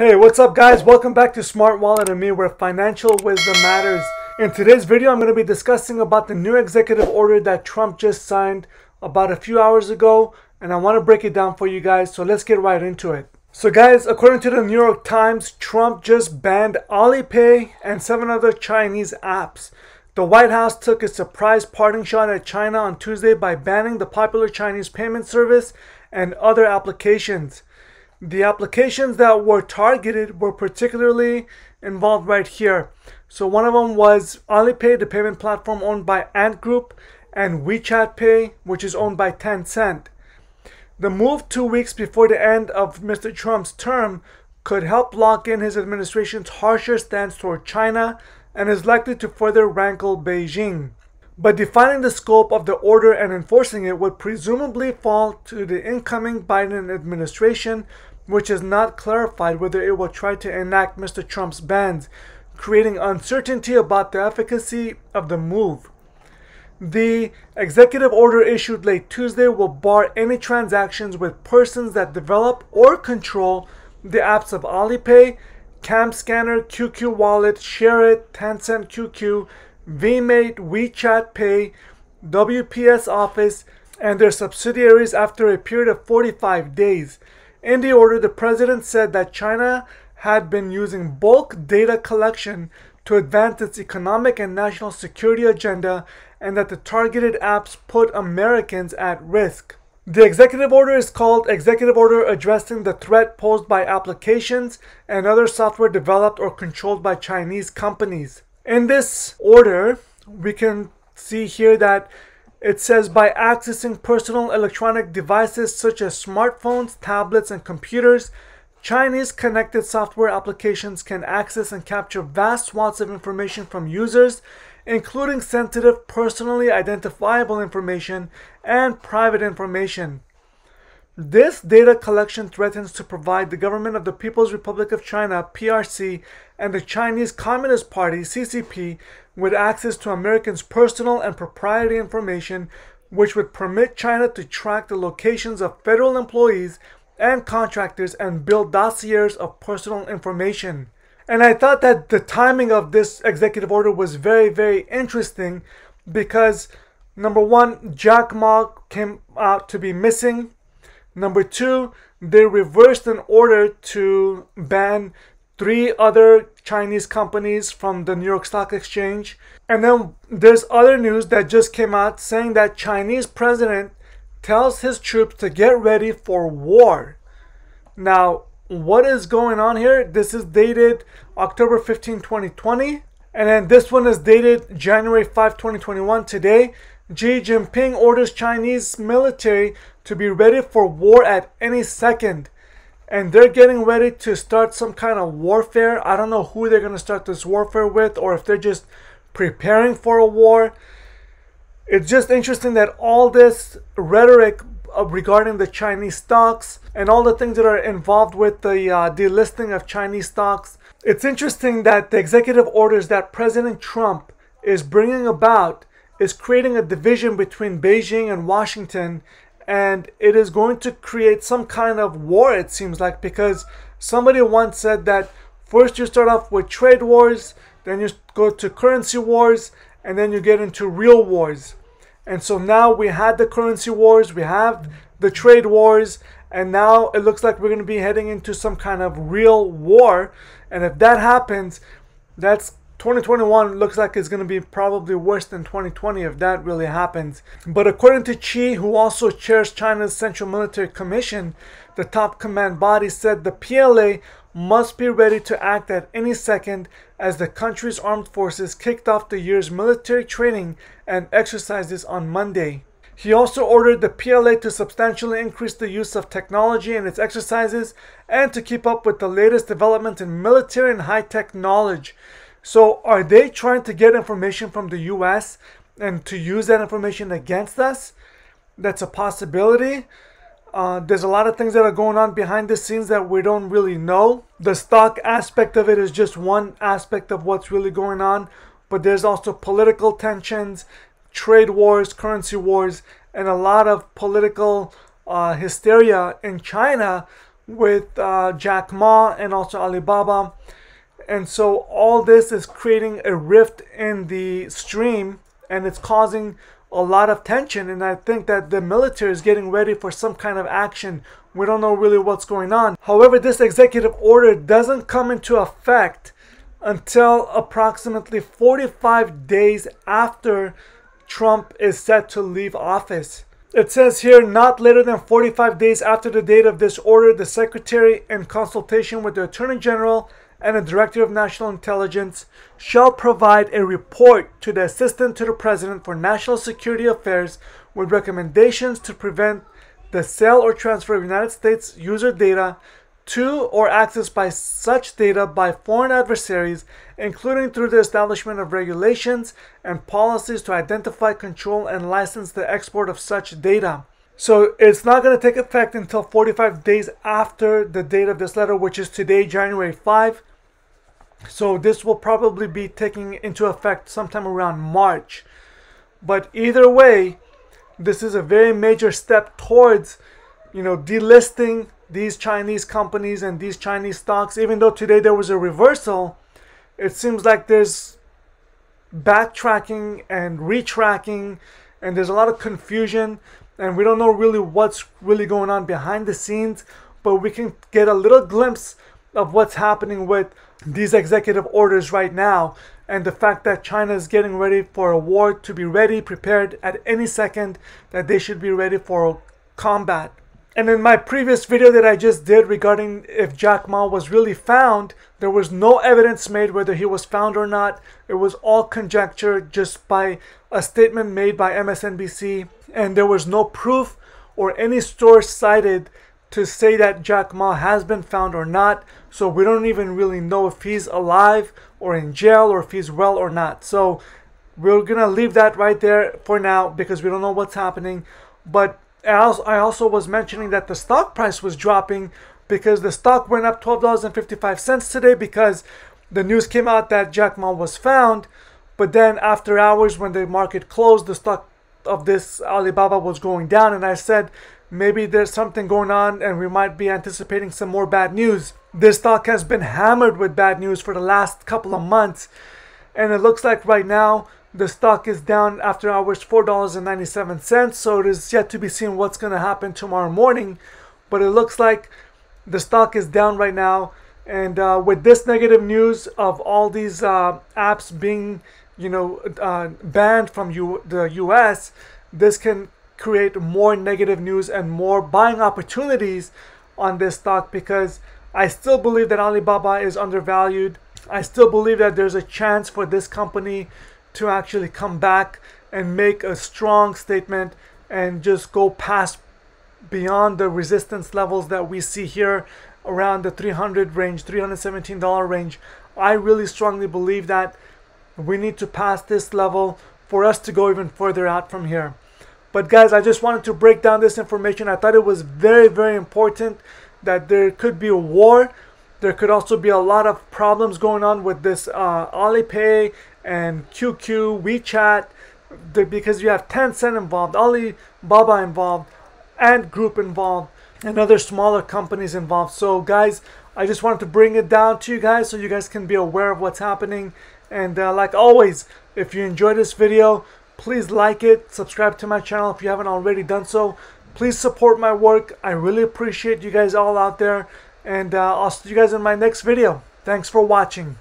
Hey, what's up guys? Welcome back to Smart Wallet and Me where financial wisdom matters. In today's video, I'm going to be discussing about the new executive order that Trump just signed about a few hours ago and I want to break it down for you guys, so let's get right into it. So guys, according to the New York Times, Trump just banned Alipay and seven other Chinese apps. The White House took a surprise parting shot at China on Tuesday by banning the popular Chinese payment service and other applications. The applications that were targeted were particularly involved right here. So one of them was Alipay, the payment platform owned by Ant Group, and WeChat Pay, which is owned by Tencent. The move two weeks before the end of Mr. Trump's term could help lock in his administration's harsher stance toward China and is likely to further rankle Beijing. But defining the scope of the order and enforcing it would presumably fall to the incoming Biden administration, which is not clarified whether it will try to enact Mr. Trump's bans, creating uncertainty about the efficacy of the move. The executive order issued late Tuesday will bar any transactions with persons that develop or control the apps of Alipay, Cam Scanner, QQ Wallet, ShareIt, Tencent QQ, VMate, WeChat Pay, WPS Office, and their subsidiaries after a period of 45 days. In the order, the president said that China had been using bulk data collection to advance its economic and national security agenda and that the targeted apps put Americans at risk. The executive order is called Executive Order Addressing the Threat Posed by Applications and Other Software Developed or Controlled by Chinese Companies. In this order, we can see here that it says by accessing personal electronic devices such as smartphones, tablets, and computers, Chinese connected software applications can access and capture vast swaths of information from users, including sensitive, personally identifiable information and private information. This data collection threatens to provide the government of the People's Republic of China, PRC, and the Chinese Communist Party, CCP, with access to Americans' personal and propriety information, which would permit China to track the locations of federal employees and contractors and build dossiers of personal information. And I thought that the timing of this executive order was very, very interesting because number one, Jack Ma came out to be missing. Number two, they reversed an order to ban three other Chinese companies from the New York Stock Exchange. And then there's other news that just came out saying that Chinese president tells his troops to get ready for war. Now, what is going on here? This is dated October 15, 2020. And then this one is dated January 5, 2021. Today, Xi Jinping orders Chinese military to be ready for war at any second and they're getting ready to start some kind of warfare. I don't know who they're going to start this warfare with or if they're just preparing for a war. It's just interesting that all this rhetoric regarding the Chinese stocks and all the things that are involved with the uh, delisting of Chinese stocks. It's interesting that the executive orders that President Trump is bringing about is creating a division between Beijing and Washington and it is going to create some kind of war, it seems like, because somebody once said that first you start off with trade wars, then you go to currency wars, and then you get into real wars. And so now we had the currency wars, we have the trade wars, and now it looks like we're going to be heading into some kind of real war. And if that happens, that's 2021 looks like it's going to be probably worse than 2020 if that really happens. But according to Qi, who also chairs China's Central Military Commission, the top command body said the PLA must be ready to act at any second as the country's armed forces kicked off the year's military training and exercises on Monday. He also ordered the PLA to substantially increase the use of technology in its exercises and to keep up with the latest developments in military and high tech knowledge. So are they trying to get information from the US and to use that information against us? That's a possibility. Uh, there's a lot of things that are going on behind the scenes that we don't really know. The stock aspect of it is just one aspect of what's really going on, but there's also political tensions, trade wars, currency wars, and a lot of political uh, hysteria in China with uh, Jack Ma and also Alibaba. And so all this is creating a rift in the stream and it's causing a lot of tension. And I think that the military is getting ready for some kind of action. We don't know really what's going on. However, this executive order doesn't come into effect until approximately 45 days after Trump is set to leave office. It says here, not later than 45 days after the date of this order, the Secretary, in consultation with the Attorney General, and the Director of National Intelligence shall provide a report to the Assistant to the President for National Security Affairs with recommendations to prevent the sale or transfer of United States user data to or access by such data by foreign adversaries, including through the establishment of regulations and policies to identify, control, and license the export of such data. So it's not going to take effect until 45 days after the date of this letter, which is today, January 5. So this will probably be taking into effect sometime around March. But either way, this is a very major step towards, you know, delisting these Chinese companies and these Chinese stocks. Even though today there was a reversal, it seems like there's backtracking and retracking and there's a lot of confusion and we don't know really what's really going on behind the scenes, but we can get a little glimpse of what's happening with these executive orders right now and the fact that China is getting ready for a war to be ready, prepared at any second, that they should be ready for combat. And in my previous video that I just did regarding if Jack Ma was really found, there was no evidence made whether he was found or not. It was all conjecture just by a statement made by MSNBC, and there was no proof or any source cited to say that Jack Ma has been found or not. So we don't even really know if he's alive or in jail or if he's well or not. So we're going to leave that right there for now because we don't know what's happening. But I also was mentioning that the stock price was dropping because the stock went up $12.55 today because the news came out that Jack Ma was found. But then after hours when the market closed, the stock of this Alibaba was going down. And I said maybe there's something going on and we might be anticipating some more bad news. This stock has been hammered with bad news for the last couple of months. And it looks like right now the stock is down after hours $4.97. So it is yet to be seen what's going to happen tomorrow morning. But it looks like the stock is down right now. And uh, with this negative news of all these uh, apps being, you know, uh, banned from U- the U.S., this can create more negative news and more buying opportunities on this stock because I still believe that Alibaba is undervalued. I still believe that there's a chance for this company to actually come back and make a strong statement and just go past beyond the resistance levels that we see here around the 300 range, $317 range. I really strongly believe that we need to pass this level for us to go even further out from here. But guys, I just wanted to break down this information. I thought it was very, very important that there could be a war. There could also be a lot of problems going on with this uh, Alipay and QQ, WeChat, because you have Tencent involved, Alibaba involved, Ant Group involved, and other smaller companies involved. So guys, I just wanted to bring it down to you guys so you guys can be aware of what's happening. And uh, like always, if you enjoyed this video, Please like it, subscribe to my channel if you haven't already done so. Please support my work. I really appreciate you guys all out there. And uh, I'll see you guys in my next video. Thanks for watching.